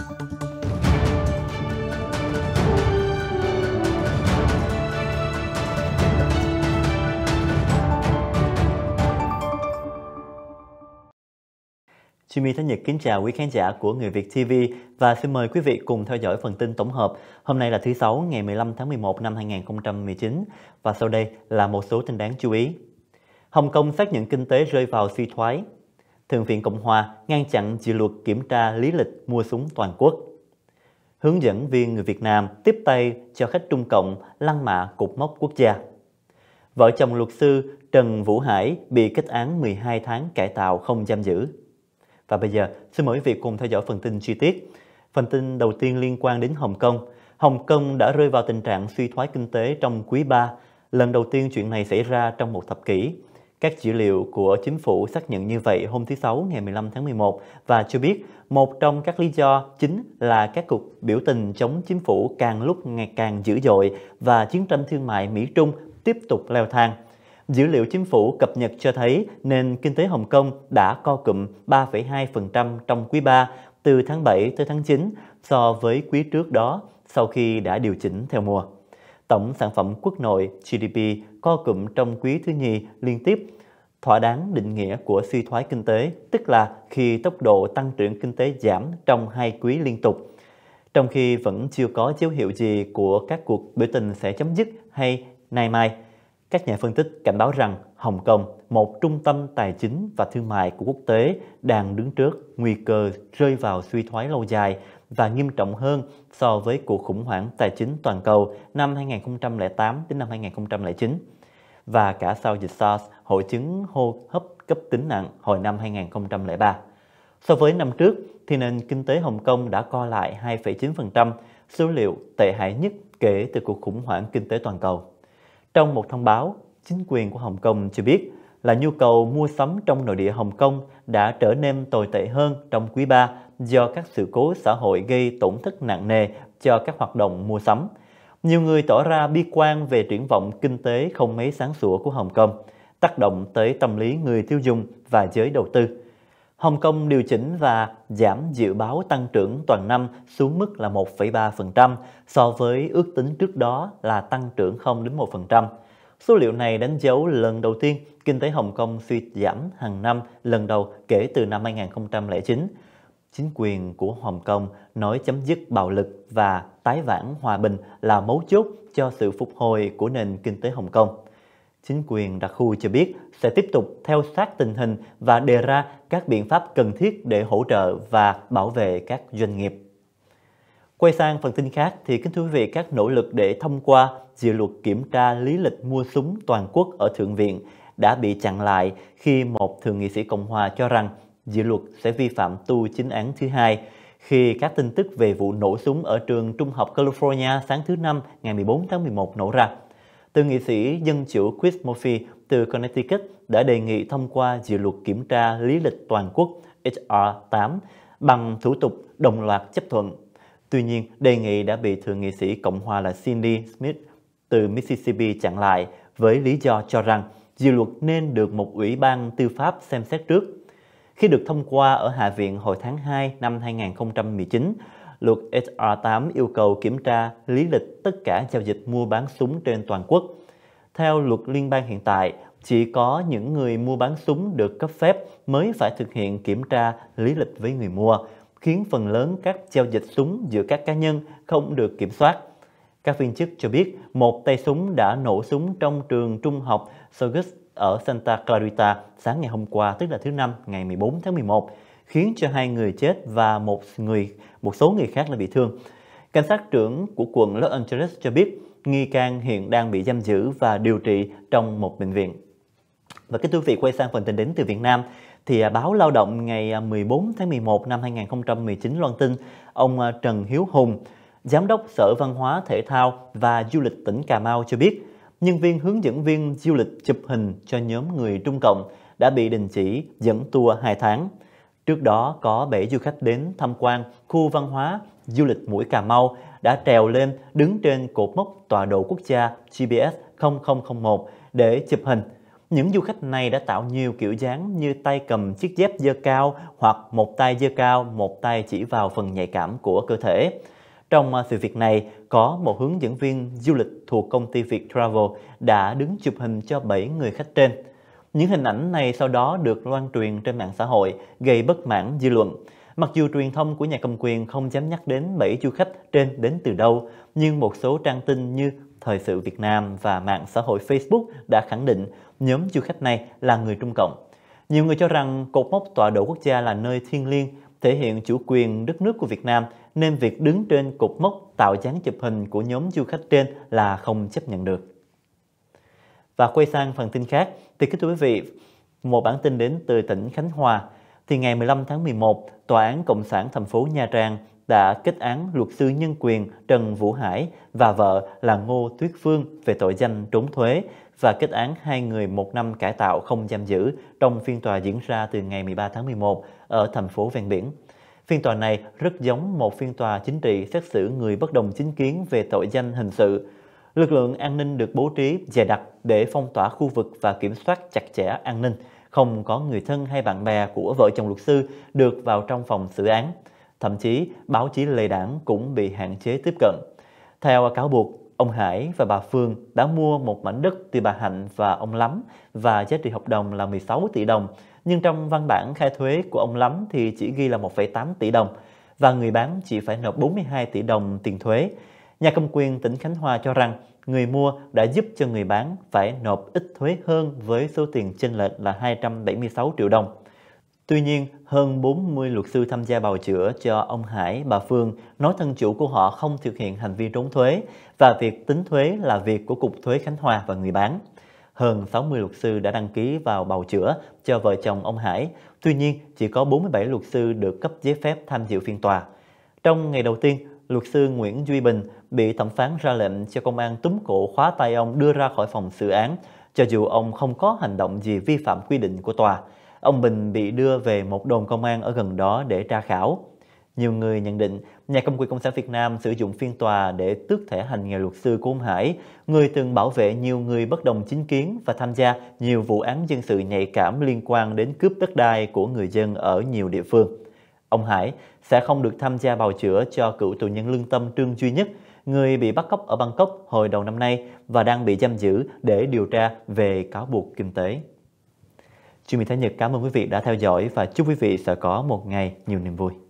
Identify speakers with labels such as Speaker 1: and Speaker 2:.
Speaker 1: Jimmy Thế Nhật kính chào quý khán giả của Người Việt TV và xin mời quý vị cùng theo dõi phần tin tổng hợp. Hôm nay là thứ Sáu ngày 15 tháng 11 năm 2019 và sau đây là một số tin đáng chú ý. Hồng Kông xác nhận kinh tế rơi vào suy thoái, Thượng viện Cộng hòa ngăn chặn dự luật kiểm tra lý lịch mua súng toàn quốc. Hướng dẫn viên người Việt Nam tiếp tay cho khách Trung Cộng lăng mạ cục mốc quốc gia. Vợ chồng luật sư Trần Vũ Hải bị kết án 12 tháng cải tạo không giam giữ. Và bây giờ, xin mời quý vị cùng theo dõi phần tin chi tiết. Phần tin đầu tiên liên quan đến Hồng Kông. Hồng Kông đã rơi vào tình trạng suy thoái kinh tế trong quý 3. Lần đầu tiên chuyện này xảy ra trong một thập kỷ. Các dữ liệu của chính phủ xác nhận như vậy hôm thứ Sáu ngày 15 tháng 11 và cho biết một trong các lý do chính là các cuộc biểu tình chống chính phủ càng lúc ngày càng dữ dội và chiến tranh thương mại Mỹ-Trung tiếp tục leo thang. Dữ liệu chính phủ cập nhật cho thấy nền kinh tế Hồng Kông đã co cụm 3,2% trong quý 3 từ tháng 7 tới tháng 9 so với quý trước đó sau khi đã điều chỉnh theo mùa tổng sản phẩm quốc nội GDP co cụm trong quý thứ nhì liên tiếp, thỏa đáng định nghĩa của suy thoái kinh tế, tức là khi tốc độ tăng trưởng kinh tế giảm trong hai quý liên tục. Trong khi vẫn chưa có dấu hiệu gì của các cuộc biểu tình sẽ chấm dứt hay nay mai, các nhà phân tích cảnh báo rằng Hồng Kông, một trung tâm tài chính và thương mại của quốc tế, đang đứng trước nguy cơ rơi vào suy thoái lâu dài và nghiêm trọng hơn so với cuộc khủng hoảng tài chính toàn cầu năm 2008 đến năm 2009 và cả sau dịch SARS, hội chứng hô hấp cấp tính nặng hồi năm 2003. So với năm trước, thì nền kinh tế Hồng Kông đã co lại 2,9%, số liệu tệ hại nhất kể từ cuộc khủng hoảng kinh tế toàn cầu. Trong một thông báo, chính quyền của Hồng Kông cho biết là nhu cầu mua sắm trong nội địa Hồng Kông đã trở nên tồi tệ hơn trong quý 3 do các sự cố xã hội gây tổn thất nặng nề cho các hoạt động mua sắm. Nhiều người tỏ ra bi quan về triển vọng kinh tế không mấy sáng sủa của Hồng Kông, tác động tới tâm lý người tiêu dùng và giới đầu tư. Hồng Kông điều chỉnh và giảm dự báo tăng trưởng toàn năm xuống mức là 1,3% so với ước tính trước đó là tăng trưởng 0 đến 1%. Số liệu này đánh dấu lần đầu tiên kinh tế Hồng Kông suy giảm hàng năm lần đầu kể từ năm 2009. Chính quyền của Hồng Kông nói chấm dứt bạo lực và tái vãn hòa bình là mấu chốt cho sự phục hồi của nền kinh tế Hồng Kông. Chính quyền đặc khu cho biết sẽ tiếp tục theo sát tình hình và đề ra các biện pháp cần thiết để hỗ trợ và bảo vệ các doanh nghiệp. Quay sang phần tin khác thì kính thưa quý vị, các nỗ lực để thông qua dự luật kiểm tra lý lịch mua súng toàn quốc ở Thượng viện đã bị chặn lại khi một thượng nghị sĩ Cộng hòa cho rằng dự luật sẽ vi phạm tu chính án thứ hai khi các tin tức về vụ nổ súng ở trường Trung học California sáng thứ Năm ngày 14 tháng 11 nổ ra. Thượng nghị sĩ dân chủ Chris Murphy từ Connecticut đã đề nghị thông qua dự luật kiểm tra lý lịch toàn quốc HR8 bằng thủ tục đồng loạt chấp thuận Tuy nhiên, đề nghị đã bị Thượng nghị sĩ Cộng hòa là Cindy Smith từ Mississippi chặn lại với lý do cho rằng dự luật nên được một ủy ban tư pháp xem xét trước. Khi được thông qua ở Hạ viện hồi tháng 2 năm 2019, luật HR8 yêu cầu kiểm tra lý lịch tất cả giao dịch mua bán súng trên toàn quốc. Theo luật liên bang hiện tại, chỉ có những người mua bán súng được cấp phép mới phải thực hiện kiểm tra lý lịch với người mua, khiến phần lớn các giao dịch súng giữa các cá nhân không được kiểm soát. Các viên chức cho biết một tay súng đã nổ súng trong trường trung học Sogus ở Santa Clarita sáng ngày hôm qua, tức là thứ Năm, ngày 14 tháng 11, khiến cho hai người chết và một người một số người khác là bị thương. Cảnh sát trưởng của quận Los Angeles cho biết nghi can hiện đang bị giam giữ và điều trị trong một bệnh viện. Và cái thưa quý vị quay sang phần tin đến từ Việt Nam thì à, báo Lao động ngày 14 à, tháng 11 năm 2019 loan tin ông à, Trần Hiếu Hùng, Giám đốc Sở Văn hóa Thể thao và Du lịch tỉnh Cà Mau cho biết, nhân viên hướng dẫn viên du lịch chụp hình cho nhóm người Trung Cộng đã bị đình chỉ dẫn tour 2 tháng. Trước đó có 7 du khách đến tham quan khu văn hóa du lịch mũi Cà Mau đã trèo lên đứng trên cột mốc tọa độ quốc gia GPS 0001 để chụp hình những du khách này đã tạo nhiều kiểu dáng như tay cầm chiếc dép dơ cao hoặc một tay dơ cao, một tay chỉ vào phần nhạy cảm của cơ thể. Trong à, sự việc này, có một hướng dẫn viên du lịch thuộc công ty Việt Travel đã đứng chụp hình cho 7 người khách trên. Những hình ảnh này sau đó được loan truyền trên mạng xã hội, gây bất mãn dư luận. Mặc dù truyền thông của nhà cầm quyền không dám nhắc đến 7 du khách trên đến từ đâu, nhưng một số trang tin như Thời sự Việt Nam và mạng xã hội Facebook đã khẳng định nhóm du khách này là người Trung Cộng. Nhiều người cho rằng cột mốc tọa độ quốc gia là nơi thiêng liêng, thể hiện chủ quyền đất nước của Việt Nam, nên việc đứng trên cột mốc tạo dáng chụp hình của nhóm du khách trên là không chấp nhận được. Và quay sang phần tin khác, thì kính thưa quý vị, một bản tin đến từ tỉnh Khánh Hòa, thì ngày 15 tháng 11, Tòa án Cộng sản thành phố Nha Trang đã kết án luật sư nhân quyền Trần Vũ Hải và vợ là Ngô Tuyết Phương về tội danh trốn thuế và kết án hai người một năm cải tạo không giam giữ trong phiên tòa diễn ra từ ngày 13 tháng 11 ở thành phố ven biển. Phiên tòa này rất giống một phiên tòa chính trị xét xử người bất đồng chính kiến về tội danh hình sự. Lực lượng an ninh được bố trí dày đặc để phong tỏa khu vực và kiểm soát chặt chẽ an ninh. Không có người thân hay bạn bè của vợ chồng luật sư được vào trong phòng xử án. Thậm chí, báo chí lề đảng cũng bị hạn chế tiếp cận. Theo cáo buộc, ông Hải và bà Phương đã mua một mảnh đất từ bà Hạnh và ông Lắm và giá trị hợp đồng là 16 tỷ đồng, nhưng trong văn bản khai thuế của ông Lắm thì chỉ ghi là 1,8 tỷ đồng và người bán chỉ phải nộp 42 tỷ đồng tiền thuế. Nhà công quyền tỉnh Khánh Hòa cho rằng người mua đã giúp cho người bán phải nộp ít thuế hơn với số tiền chênh lệch là 276 triệu đồng. Tuy nhiên, hơn 40 luật sư tham gia bào chữa cho ông Hải, bà Phương nói thân chủ của họ không thực hiện hành vi trốn thuế và việc tính thuế là việc của Cục Thuế Khánh Hòa và người bán. Hơn 60 luật sư đã đăng ký vào bào chữa cho vợ chồng ông Hải, tuy nhiên chỉ có 47 luật sư được cấp giấy phép tham dự phiên tòa. Trong ngày đầu tiên, luật sư Nguyễn Duy Bình bị thẩm phán ra lệnh cho công an túm cổ khóa tay ông đưa ra khỏi phòng xử án, cho dù ông không có hành động gì vi phạm quy định của tòa ông Bình bị đưa về một đồn công an ở gần đó để tra khảo. Nhiều người nhận định nhà cầm quyền Cộng sản Việt Nam sử dụng phiên tòa để tước thể hành nghề luật sư của ông Hải, người từng bảo vệ nhiều người bất đồng chính kiến và tham gia nhiều vụ án dân sự nhạy cảm liên quan đến cướp đất đai của người dân ở nhiều địa phương. Ông Hải sẽ không được tham gia bào chữa cho cựu tù nhân lương tâm Trương Duy Nhất, người bị bắt cóc ở Bangkok hồi đầu năm nay và đang bị giam giữ để điều tra về cáo buộc kinh tế. Chương mình Thái Nhật cảm ơn quý vị đã theo dõi và chúc quý vị sẽ có một ngày nhiều niềm vui.